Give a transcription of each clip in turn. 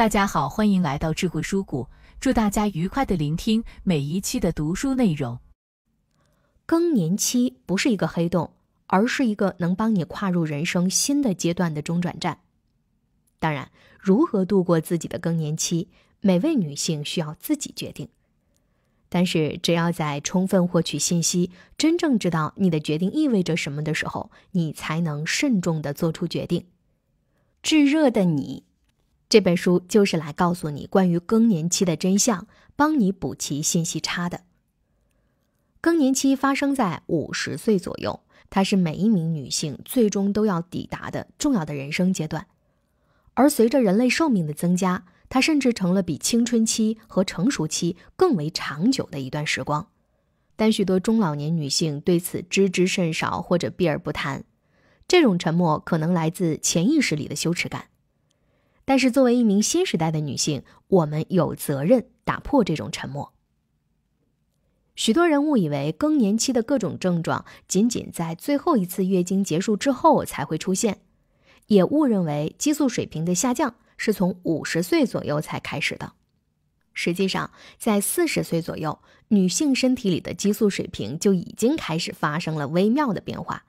大家好，欢迎来到智慧书谷，祝大家愉快的聆听每一期的读书内容。更年期不是一个黑洞，而是一个能帮你跨入人生新的阶段的中转站。当然，如何度过自己的更年期，每位女性需要自己决定。但是，只要在充分获取信息、真正知道你的决定意味着什么的时候，你才能慎重的做出决定。炙热的你。这本书就是来告诉你关于更年期的真相，帮你补齐信息差的。更年期发生在五十岁左右，它是每一名女性最终都要抵达的重要的人生阶段。而随着人类寿命的增加，它甚至成了比青春期和成熟期更为长久的一段时光。但许多中老年女性对此知之甚少，或者避而不谈。这种沉默可能来自潜意识里的羞耻感。但是作为一名新时代的女性，我们有责任打破这种沉默。许多人误以为更年期的各种症状仅仅在最后一次月经结束之后才会出现，也误认为激素水平的下降是从五十岁左右才开始的。实际上，在四十岁左右，女性身体里的激素水平就已经开始发生了微妙的变化。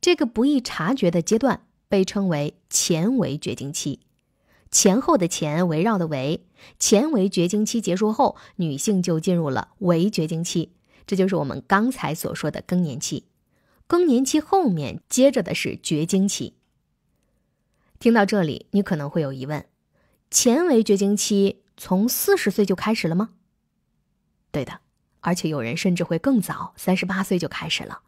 这个不易察觉的阶段被称为前围绝经期。前后的前围绕的围前围绝经期结束后，女性就进入了围绝经期，这就是我们刚才所说的更年期。更年期后面接着的是绝经期。听到这里，你可能会有疑问：前围绝经期从四十岁就开始了吗？对的，而且有人甚至会更早，三十八岁就开始了。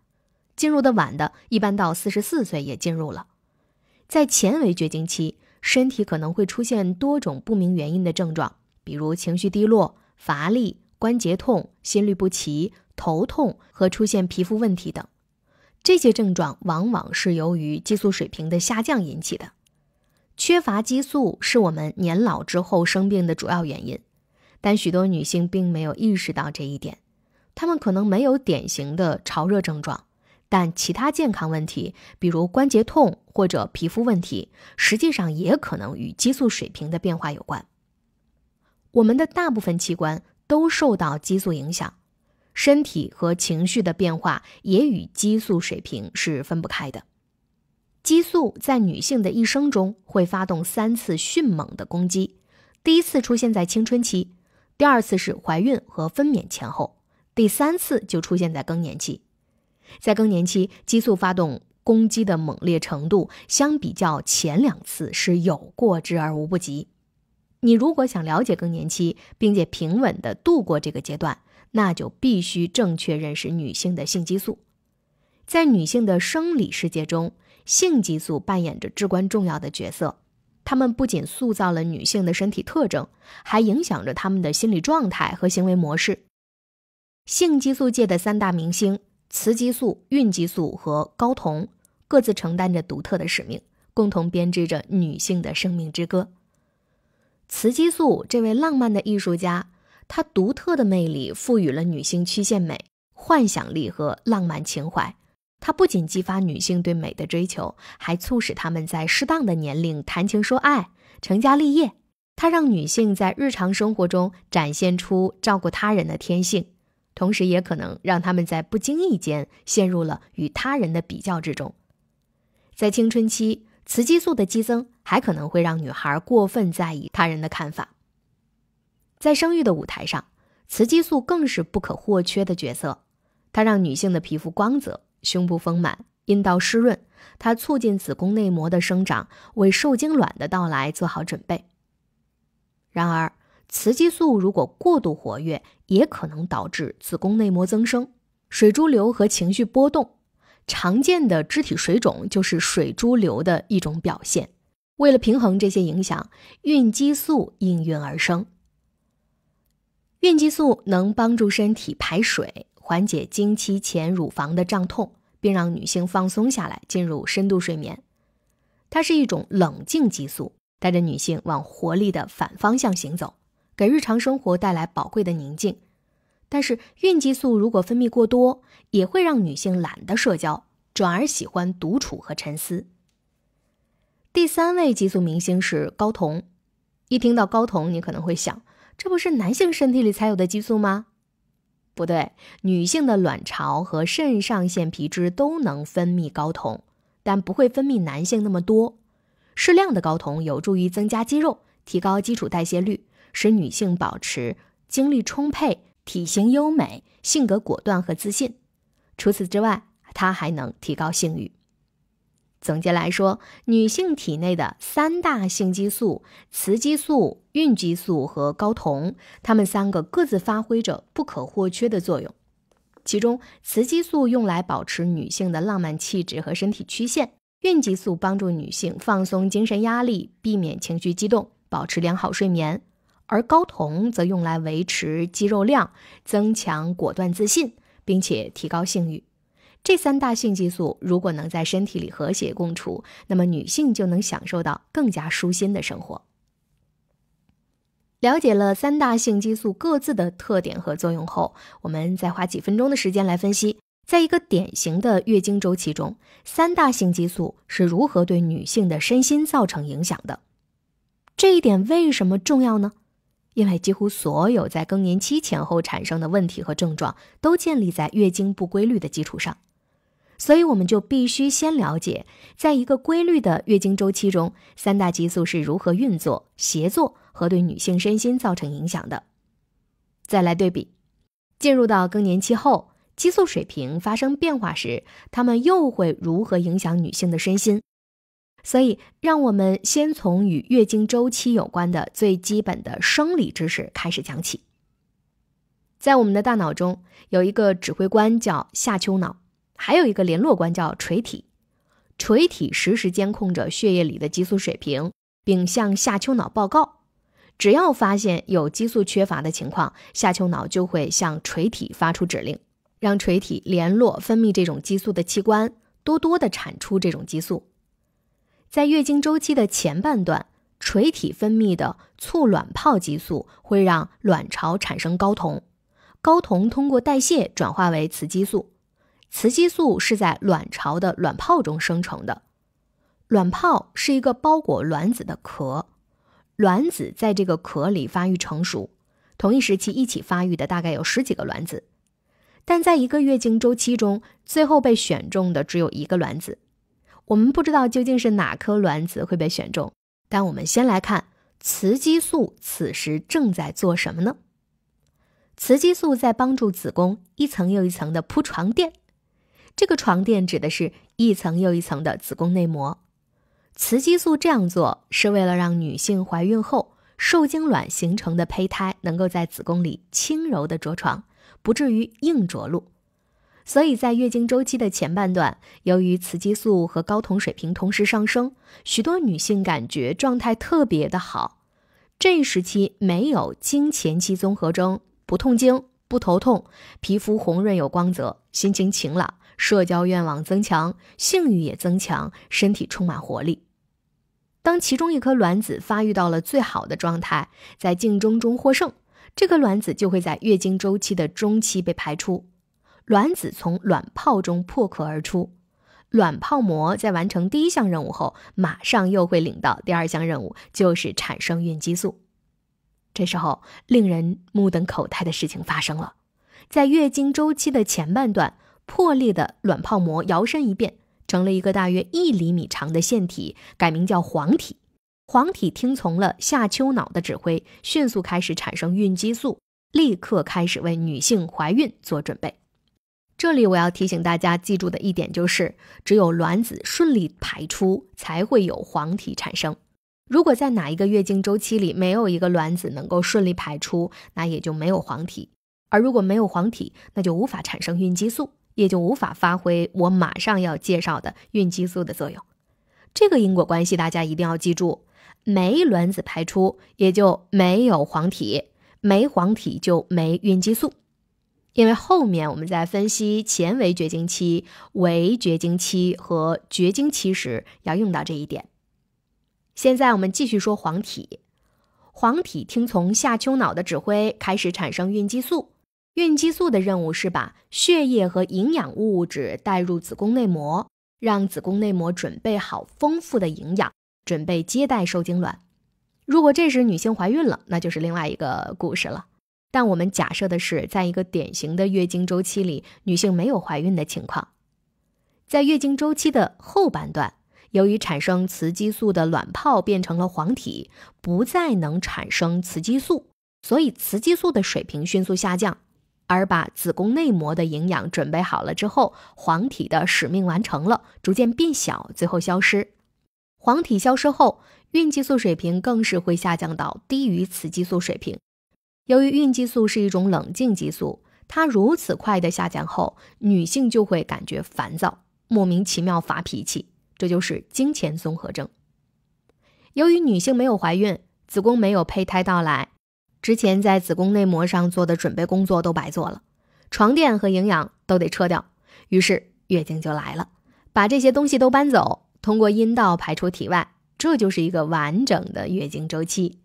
进入的晚的，一般到四十四岁也进入了。在前围绝经期。身体可能会出现多种不明原因的症状，比如情绪低落、乏力、关节痛、心律不齐、头痛和出现皮肤问题等。这些症状往往是由于激素水平的下降引起的。缺乏激素是我们年老之后生病的主要原因，但许多女性并没有意识到这一点，她们可能没有典型的潮热症状。但其他健康问题，比如关节痛或者皮肤问题，实际上也可能与激素水平的变化有关。我们的大部分器官都受到激素影响，身体和情绪的变化也与激素水平是分不开的。激素在女性的一生中会发动三次迅猛的攻击，第一次出现在青春期，第二次是怀孕和分娩前后，第三次就出现在更年期。在更年期，激素发动攻击的猛烈程度，相比较前两次是有过之而无不及。你如果想了解更年期，并且平稳地度过这个阶段，那就必须正确认识女性的性激素。在女性的生理世界中，性激素扮演着至关重要的角色。它们不仅塑造了女性的身体特征，还影响着她们的心理状态和行为模式。性激素界的三大明星。雌激素、孕激素和睾酮各自承担着独特的使命，共同编织着女性的生命之歌。雌激素这位浪漫的艺术家，她独特的魅力赋予了女性曲线美、幻想力和浪漫情怀。她不仅激发女性对美的追求，还促使她们在适当的年龄谈情说爱、成家立业。她让女性在日常生活中展现出照顾他人的天性。同时，也可能让他们在不经意间陷入了与他人的比较之中。在青春期，雌激素的激增还可能会让女孩过分在意他人的看法。在生育的舞台上，雌激素更是不可或缺的角色，它让女性的皮肤光泽、胸部丰满、阴道湿润，它促进子宫内膜的生长，为受精卵的到来做好准备。然而，雌激素如果过度活跃，也可能导致子宫内膜增生、水潴留和情绪波动。常见的肢体水肿就是水潴留的一种表现。为了平衡这些影响，孕激素应运而生。孕激素能帮助身体排水，缓解经期前乳房的胀痛，并让女性放松下来，进入深度睡眠。它是一种冷静激素，带着女性往活力的反方向行走。给日常生活带来宝贵的宁静，但是孕激素如果分泌过多，也会让女性懒得社交，转而喜欢独处和沉思。第三位激素明星是睾酮，一听到睾酮，你可能会想，这不是男性身体里才有的激素吗？不对，女性的卵巢和肾上腺皮质都能分泌睾酮，但不会分泌男性那么多。适量的睾酮有助于增加肌肉，提高基础代谢率。使女性保持精力充沛、体型优美、性格果断和自信。除此之外，它还能提高性欲。总结来说，女性体内的三大性激素——雌激素、孕激素和睾酮，它们三个各自发挥着不可或缺的作用。其中，雌激素用来保持女性的浪漫气质和身体曲线；孕激素帮助女性放松精神压力，避免情绪激动，保持良好睡眠。而睾酮则用来维持肌肉量，增强果断自信，并且提高性欲。这三大性激素如果能在身体里和谐共处，那么女性就能享受到更加舒心的生活。了解了三大性激素各自的特点和作用后，我们再花几分钟的时间来分析，在一个典型的月经周期中，三大性激素是如何对女性的身心造成影响的。这一点为什么重要呢？因为几乎所有在更年期前后产生的问题和症状都建立在月经不规律的基础上，所以我们就必须先了解，在一个规律的月经周期中，三大激素是如何运作、协作和对女性身心造成影响的。再来对比，进入到更年期后，激素水平发生变化时，它们又会如何影响女性的身心？所以，让我们先从与月经周期有关的最基本的生理知识开始讲起。在我们的大脑中，有一个指挥官叫下丘脑，还有一个联络官叫垂体。垂体实时监控着血液里的激素水平，并向下丘脑报告。只要发现有激素缺乏的情况，下丘脑就会向垂体发出指令，让垂体联络分泌这种激素的器官，多多地产出这种激素。在月经周期的前半段，垂体分泌的促卵泡激素会让卵巢产生睾酮，睾酮通过代谢转化为雌激素，雌激素是在卵巢的卵泡中生成的。卵泡是一个包裹卵子的壳，卵子在这个壳里发育成熟。同一时期一起发育的大概有十几个卵子，但在一个月经周期中，最后被选中的只有一个卵子。我们不知道究竟是哪颗卵子会被选中，但我们先来看雌激素此时正在做什么呢？雌激素在帮助子宫一层又一层的铺床垫，这个床垫指的是一层又一层的子宫内膜。雌激素这样做是为了让女性怀孕后受精卵形成的胚胎能够在子宫里轻柔的着床，不至于硬着陆。所以在月经周期的前半段，由于雌激素和睾酮水平同时上升，许多女性感觉状态特别的好。这一时期没有经前期综合征，不痛经，不头痛，皮肤红润有光泽，心情晴朗，社交愿望增强，性欲也增强，身体充满活力。当其中一颗卵子发育到了最好的状态，在竞争中获胜，这颗卵子就会在月经周期的中期被排出。卵子从卵泡中破壳而出，卵泡膜在完成第一项任务后，马上又会领到第二项任务，就是产生孕激素。这时候，令人目瞪口呆的事情发生了：在月经周期的前半段，破裂的卵泡膜摇身一变成了一个大约一厘米长的腺体，改名叫黄体。黄体听从了下丘脑的指挥，迅速开始产生孕激素，立刻开始为女性怀孕做准备。这里我要提醒大家记住的一点就是，只有卵子顺利排出，才会有黄体产生。如果在哪一个月经周期里没有一个卵子能够顺利排出，那也就没有黄体。而如果没有黄体，那就无法产生孕激素，也就无法发挥我马上要介绍的孕激素的作用。这个因果关系大家一定要记住：没卵子排出，也就没有黄体；没黄体，就没孕激素。因为后面我们在分析前围绝经期、围绝经期和绝经期时要用到这一点。现在我们继续说黄体，黄体听从下丘脑的指挥，开始产生孕激素。孕激素的任务是把血液和营养物质带入子宫内膜，让子宫内膜准备好丰富的营养，准备接待受精卵。如果这时女性怀孕了，那就是另外一个故事了。但我们假设的是，在一个典型的月经周期里，女性没有怀孕的情况。在月经周期的后半段，由于产生雌激素的卵泡变成了黄体，不再能产生雌激素，所以雌激素的水平迅速下降，而把子宫内膜的营养准备好了之后，黄体的使命完成了，逐渐变小，最后消失。黄体消失后，孕激素水平更是会下降到低于雌激素水平。由于孕激素是一种冷静激素，它如此快的下降后，女性就会感觉烦躁，莫名其妙发脾气，这就是经前综合症。由于女性没有怀孕，子宫没有胚胎到来，之前在子宫内膜上做的准备工作都白做了，床垫和营养都得撤掉，于是月经就来了，把这些东西都搬走，通过阴道排出体外，这就是一个完整的月经周期。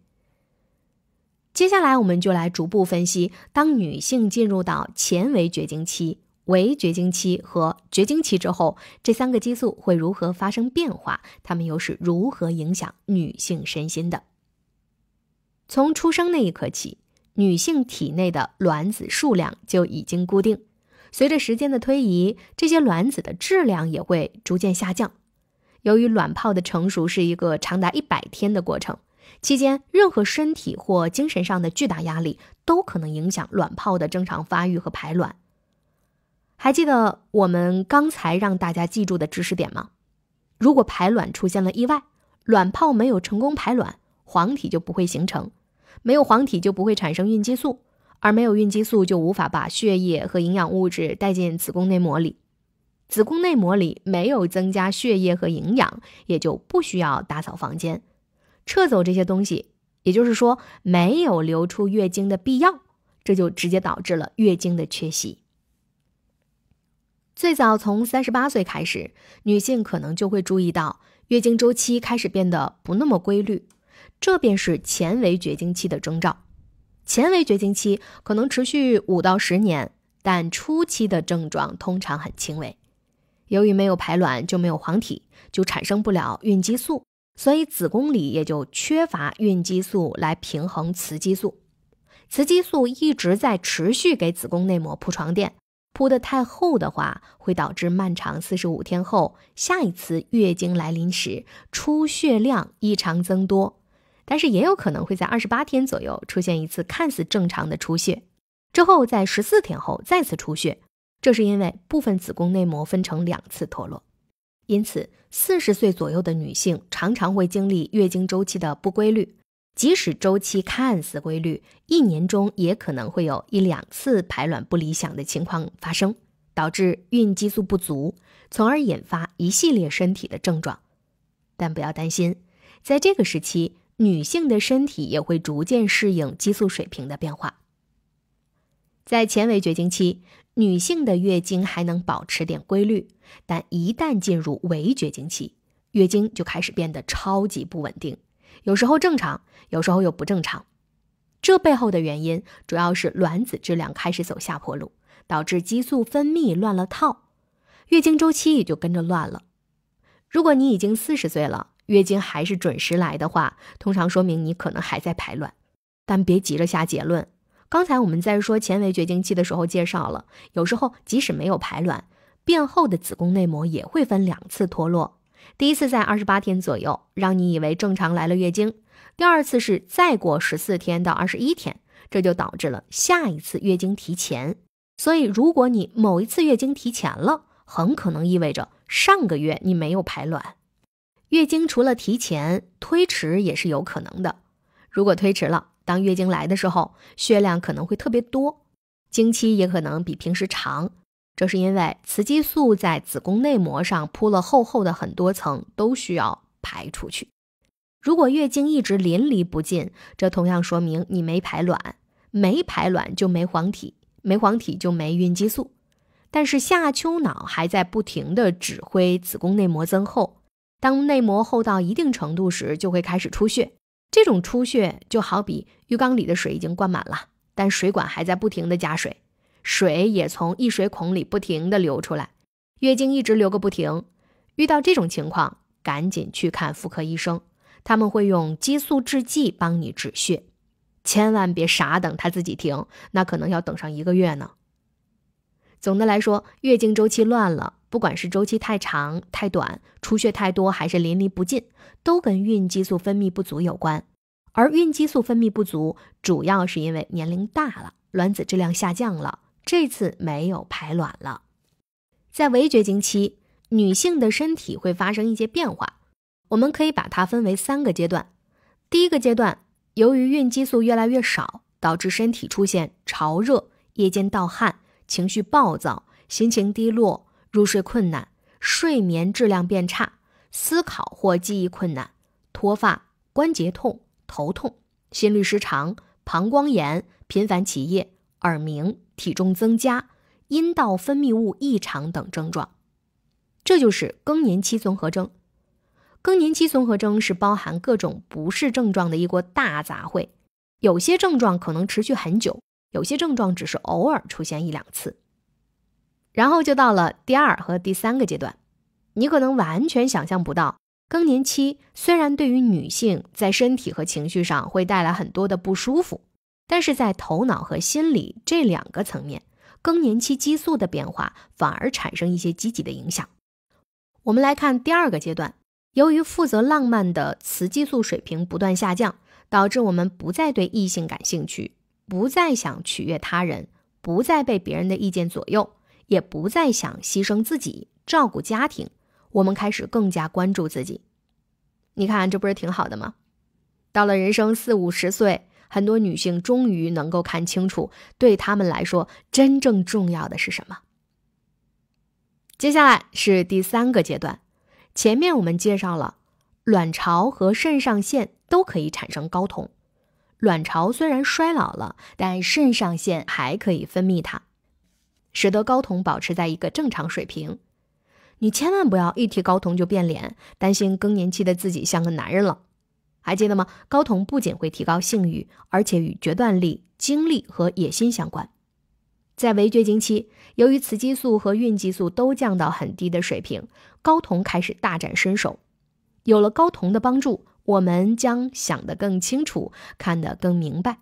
接下来，我们就来逐步分析，当女性进入到前围绝经期、围绝经期和绝经期之后，这三个激素会如何发生变化？它们又是如何影响女性身心的？从出生那一刻起，女性体内的卵子数量就已经固定，随着时间的推移，这些卵子的质量也会逐渐下降。由于卵泡的成熟是一个长达一百天的过程。期间，任何身体或精神上的巨大压力都可能影响卵泡的正常发育和排卵。还记得我们刚才让大家记住的知识点吗？如果排卵出现了意外，卵泡没有成功排卵，黄体就不会形成，没有黄体就不会产生孕激素，而没有孕激素就无法把血液和营养物质带进子宫内膜里。子宫内膜里没有增加血液和营养，也就不需要打扫房间。撤走这些东西，也就是说没有流出月经的必要，这就直接导致了月经的缺席。最早从三十八岁开始，女性可能就会注意到月经周期开始变得不那么规律，这便是前围绝经期的征兆。前围绝经期可能持续五到十年，但初期的症状通常很轻微。由于没有排卵，就没有黄体，就产生不了孕激素。所以子宫里也就缺乏孕激素来平衡雌激素，雌激素一直在持续给子宫内膜铺床垫，铺得太厚的话，会导致漫长四十五天后下一次月经来临时出血量异常增多。但是也有可能会在二十八天左右出现一次看似正常的出血，之后在十四天后再次出血，这是因为部分子宫内膜分成两次脱落。因此，四十岁左右的女性常常会经历月经周期的不规律，即使周期看似规律，一年中也可能会有一两次排卵不理想的情况发生，导致孕激素不足，从而引发一系列身体的症状。但不要担心，在这个时期，女性的身体也会逐渐适应激素水平的变化。在前围绝经期。女性的月经还能保持点规律，但一旦进入围绝经期，月经就开始变得超级不稳定，有时候正常，有时候又不正常。这背后的原因主要是卵子质量开始走下坡路，导致激素分泌乱了套，月经周期也就跟着乱了。如果你已经四十岁了，月经还是准时来的话，通常说明你可能还在排卵，但别急着下结论。刚才我们在说前围绝经期的时候介绍了，有时候即使没有排卵，变厚的子宫内膜也会分两次脱落，第一次在二十八天左右，让你以为正常来了月经；第二次是再过十四天到二十一天，这就导致了下一次月经提前。所以，如果你某一次月经提前了，很可能意味着上个月你没有排卵。月经除了提前，推迟也是有可能的。如果推迟了，当月经来的时候，血量可能会特别多，经期也可能比平时长。这是因为雌激素在子宫内膜上铺了厚厚的很多层，都需要排出去。如果月经一直淋漓不尽，这同样说明你没排卵，没排卵就没黄体，没黄体就没孕激素。但是下丘脑还在不停地指挥子宫内膜增厚，当内膜厚到一定程度时，就会开始出血。这种出血就好比浴缸里的水已经灌满了，但水管还在不停的加水，水也从溢水孔里不停的流出来，月经一直流个不停。遇到这种情况，赶紧去看妇科医生，他们会用激素制剂帮你止血，千万别傻等它自己停，那可能要等上一个月呢。总的来说，月经周期乱了。不管是周期太长、太短，出血太多还是淋漓不尽，都跟孕激素分泌不足有关。而孕激素分泌不足，主要是因为年龄大了，卵子质量下降了，这次没有排卵了。在围绝经期，女性的身体会发生一些变化，我们可以把它分为三个阶段。第一个阶段，由于孕激素越来越少，导致身体出现潮热、夜间盗汗、情绪暴躁、心情低落。入睡困难、睡眠质量变差、思考或记忆困难、脱发、关节痛、头痛、心律失常、膀胱炎、频繁起夜、耳鸣、体重增加、阴道分泌物异常等症状，这就是更年期综合征。更年期综合征是包含各种不适症状的一锅大杂烩，有些症状可能持续很久，有些症状只是偶尔出现一两次。然后就到了第二和第三个阶段，你可能完全想象不到，更年期虽然对于女性在身体和情绪上会带来很多的不舒服，但是在头脑和心理这两个层面，更年期激素的变化反而产生一些积极的影响。我们来看第二个阶段，由于负责浪漫的雌激素水平不断下降，导致我们不再对异性感兴趣，不再想取悦他人，不再被别人的意见左右。也不再想牺牲自己照顾家庭，我们开始更加关注自己。你看，这不是挺好的吗？到了人生四五十岁，很多女性终于能够看清楚，对他们来说真正重要的是什么。接下来是第三个阶段，前面我们介绍了，卵巢和肾上腺都可以产生睾酮，卵巢虽然衰老了，但肾上腺还可以分泌它。使得睾酮保持在一个正常水平，你千万不要一提睾酮就变脸，担心更年期的自己像个男人了。还记得吗？睾酮不仅会提高性欲，而且与决断力、精力和野心相关。在围绝经期，由于雌激素和孕激素都降到很低的水平，睾酮开始大展身手。有了睾酮的帮助，我们将想得更清楚，看得更明白。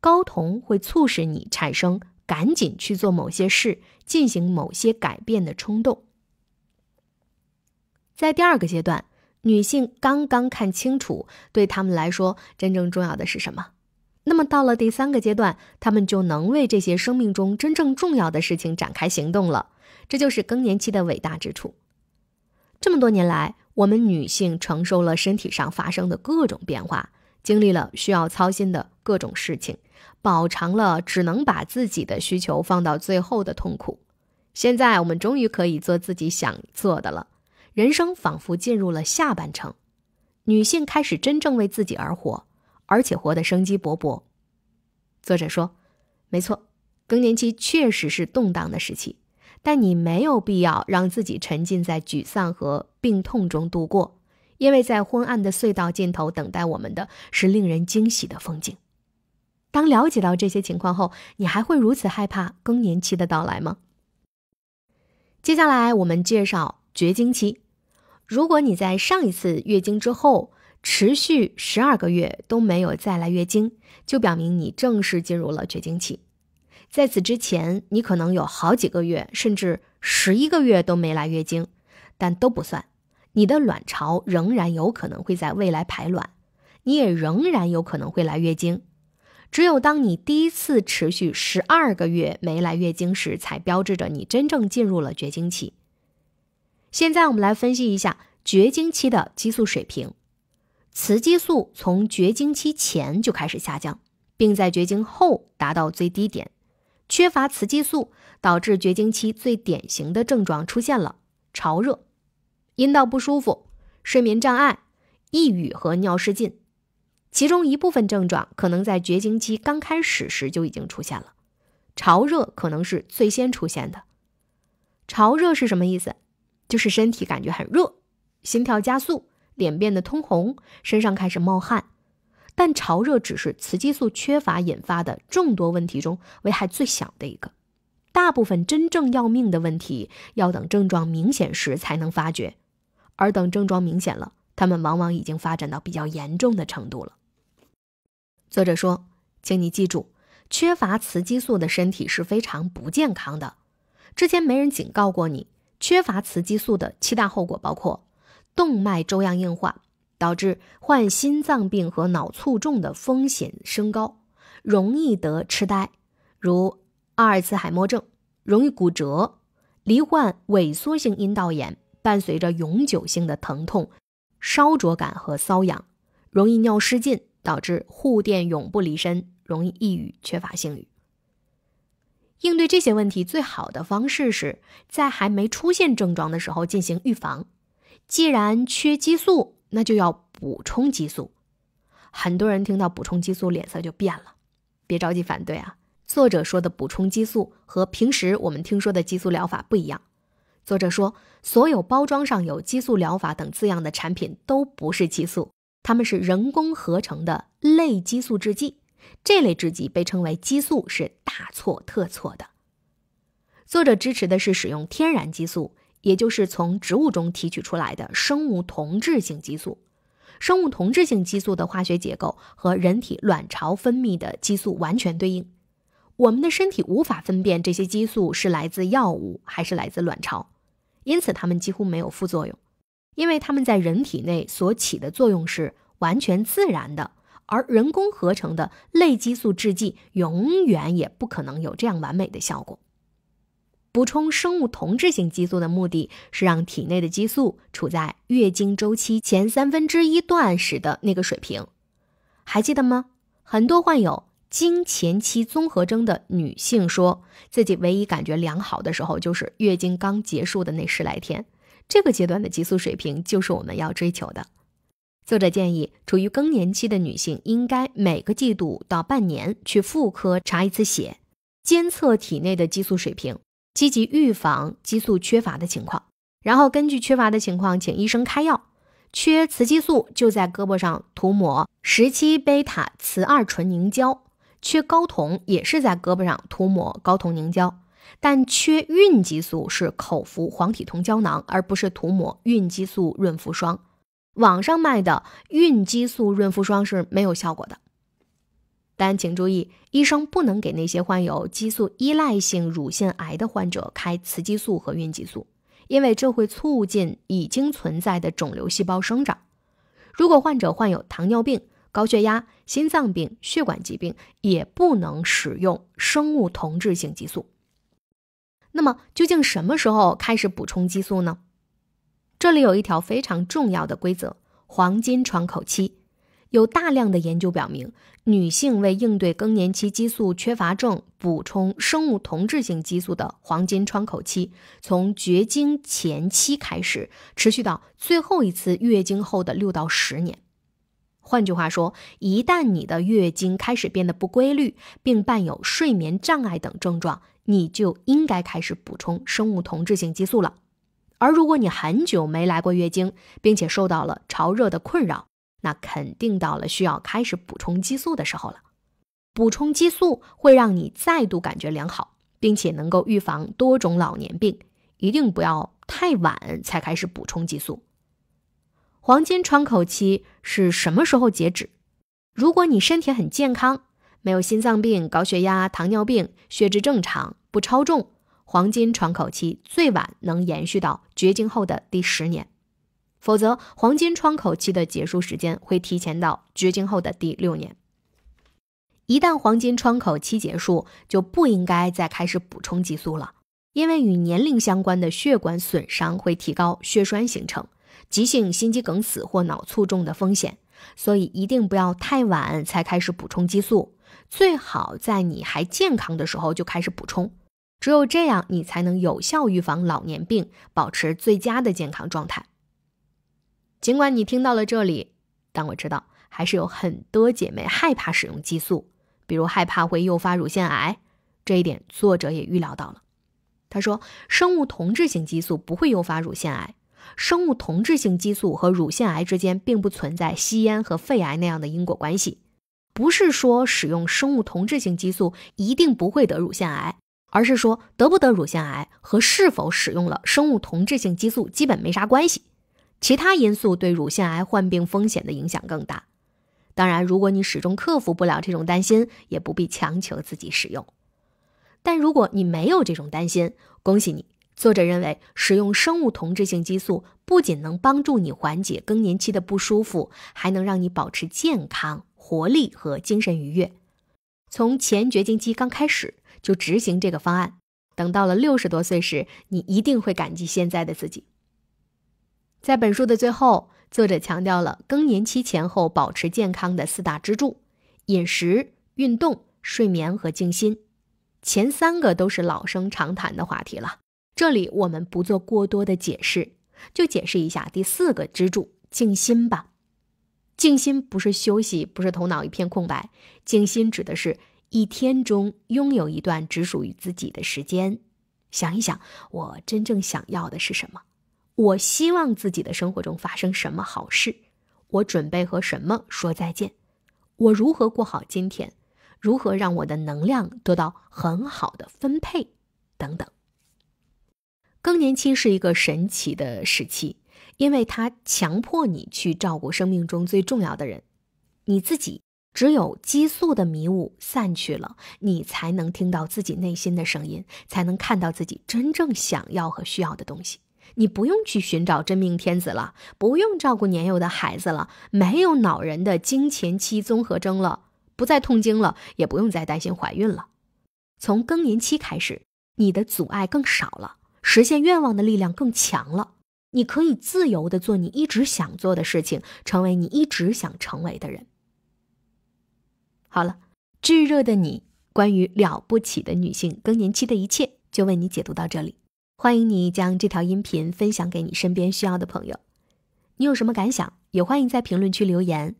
睾酮会促使你产生。赶紧去做某些事，进行某些改变的冲动。在第二个阶段，女性刚刚看清楚，对他们来说真正重要的是什么。那么到了第三个阶段，她们就能为这些生命中真正重要的事情展开行动了。这就是更年期的伟大之处。这么多年来，我们女性承受了身体上发生的各种变化，经历了需要操心的各种事情。饱尝了，只能把自己的需求放到最后的痛苦。现在我们终于可以做自己想做的了，人生仿佛进入了下半程，女性开始真正为自己而活，而且活得生机勃勃。作者说：“没错，更年期确实是动荡的时期，但你没有必要让自己沉浸在沮丧和病痛中度过，因为在昏暗的隧道尽头等待我们的是令人惊喜的风景。”当了解到这些情况后，你还会如此害怕更年期的到来吗？接下来我们介绍绝经期。如果你在上一次月经之后持续十二个月都没有再来月经，就表明你正式进入了绝经期。在此之前，你可能有好几个月甚至十一个月都没来月经，但都不算，你的卵巢仍然有可能会在未来排卵，你也仍然有可能会来月经。只有当你第一次持续十二个月没来月经时，才标志着你真正进入了绝经期。现在我们来分析一下绝经期的激素水平。雌激素从绝经期前就开始下降，并在绝经后达到最低点。缺乏雌激素导致绝经期最典型的症状出现了：潮热、阴道不舒服、睡眠障碍、抑郁和尿失禁。其中一部分症状可能在绝经期刚开始时就已经出现了，潮热可能是最先出现的。潮热是什么意思？就是身体感觉很热，心跳加速，脸变得通红，身上开始冒汗。但潮热只是雌激素缺乏引发的众多问题中危害最小的一个。大部分真正要命的问题要等症状明显时才能发觉，而等症状明显了，他们往往已经发展到比较严重的程度了。作者说：“请你记住，缺乏雌激素的身体是非常不健康的。之前没人警告过你。缺乏雌激素的七大后果包括：动脉粥样硬化，导致患心脏病和脑卒中的风险升高；容易得痴呆，如阿尔茨海默症；容易骨折；罹患萎缩性阴道炎，伴随着永久性的疼痛、烧灼感和瘙痒；容易尿失禁。”导致护垫永不离身，容易抑郁、缺乏性欲。应对这些问题最好的方式是在还没出现症状的时候进行预防。既然缺激素，那就要补充激素。很多人听到补充激素脸色就变了，别着急反对啊！作者说的补充激素和平时我们听说的激素疗法不一样。作者说，所有包装上有“激素疗法”等字样的产品都不是激素。它们是人工合成的类激素制剂，这类制剂被称为激素是大错特错的。作者支持的是使用天然激素，也就是从植物中提取出来的生物同质性激素。生物同质性激素的化学结构和人体卵巢分泌的激素完全对应，我们的身体无法分辨这些激素是来自药物还是来自卵巢，因此它们几乎没有副作用。因为它们在人体内所起的作用是完全自然的，而人工合成的类激素制剂永远也不可能有这样完美的效果。补充生物同质性激素的目的是让体内的激素处在月经周期前三分之一段时的那个水平，还记得吗？很多患有经前期综合征的女性说自己唯一感觉良好的时候就是月经刚结束的那十来天。这个阶段的激素水平就是我们要追求的。作者建议，处于更年期的女性应该每个季度到半年去妇科查一次血，监测体内的激素水平，积极预防激素缺乏的情况。然后根据缺乏的情况，请医生开药。缺雌激素就在胳膊上涂抹十七贝塔雌二醇凝胶，缺睾酮也是在胳膊上涂抹睾酮凝胶。但缺孕激素是口服黄体酮胶囊，而不是涂抹孕激素润肤霜。网上卖的孕激素润肤霜是没有效果的。但请注意，医生不能给那些患有激素依赖性乳腺癌的患者开雌激素和孕激素，因为这会促进已经存在的肿瘤细胞生长。如果患者患有糖尿病、高血压、心脏病、血管疾病，也不能使用生物同质性激素。那么究竟什么时候开始补充激素呢？这里有一条非常重要的规则：黄金窗口期。有大量的研究表明，女性为应对更年期激素缺乏症，补充生物同质性激素的黄金窗口期，从绝经前期开始，持续到最后一次月经后的六到十年。换句话说，一旦你的月经开始变得不规律，并伴有睡眠障碍等症状，你就应该开始补充生物同质性激素了。而如果你很久没来过月经，并且受到了潮热的困扰，那肯定到了需要开始补充激素的时候了。补充激素会让你再度感觉良好，并且能够预防多种老年病。一定不要太晚才开始补充激素。黄金窗口期是什么时候截止？如果你身体很健康，没有心脏病、高血压、糖尿病，血脂正常，不超重，黄金窗口期最晚能延续到绝经后的第十年。否则，黄金窗口期的结束时间会提前到绝经后的第六年。一旦黄金窗口期结束，就不应该再开始补充激素了，因为与年龄相关的血管损伤会提高血栓形成。急性心肌梗死或脑卒中的风险，所以一定不要太晚才开始补充激素，最好在你还健康的时候就开始补充。只有这样，你才能有效预防老年病，保持最佳的健康状态。尽管你听到了这里，但我知道还是有很多姐妹害怕使用激素，比如害怕会诱发乳腺癌。这一点，作者也预料到了。他说，生物同质性激素不会诱发乳腺癌。生物同质性激素和乳腺癌之间并不存在吸烟和肺癌那样的因果关系，不是说使用生物同质性激素一定不会得乳腺癌，而是说得不得乳腺癌和是否使用了生物同质性激素基本没啥关系，其他因素对乳腺癌患病风险的影响更大。当然，如果你始终克服不了这种担心，也不必强求自己使用。但如果你没有这种担心，恭喜你。作者认为，使用生物同质性激素不仅能帮助你缓解更年期的不舒服，还能让你保持健康、活力和精神愉悦。从前绝经期刚开始就执行这个方案，等到了六十多岁时，你一定会感激现在的自己。在本书的最后，作者强调了更年期前后保持健康的四大支柱：饮食、运动、睡眠和静心。前三个都是老生常谈的话题了。这里我们不做过多的解释，就解释一下第四个支柱——静心吧。静心不是休息，不是头脑一片空白。静心指的是，一天中拥有一段只属于自己的时间。想一想，我真正想要的是什么？我希望自己的生活中发生什么好事？我准备和什么说再见？我如何过好今天？如何让我的能量得到很好的分配？等等。更年期是一个神奇的时期，因为它强迫你去照顾生命中最重要的人，你自己只有激素的迷雾散去了，你才能听到自己内心的声音，才能看到自己真正想要和需要的东西。你不用去寻找真命天子了，不用照顾年幼的孩子了，没有恼人的经前期综合征了，不再痛经了，也不用再担心怀孕了。从更年期开始，你的阻碍更少了。实现愿望的力量更强了，你可以自由地做你一直想做的事情，成为你一直想成为的人。好了，炙热的你，关于了不起的女性更年期的一切，就为你解读到这里。欢迎你将这条音频分享给你身边需要的朋友，你有什么感想，也欢迎在评论区留言。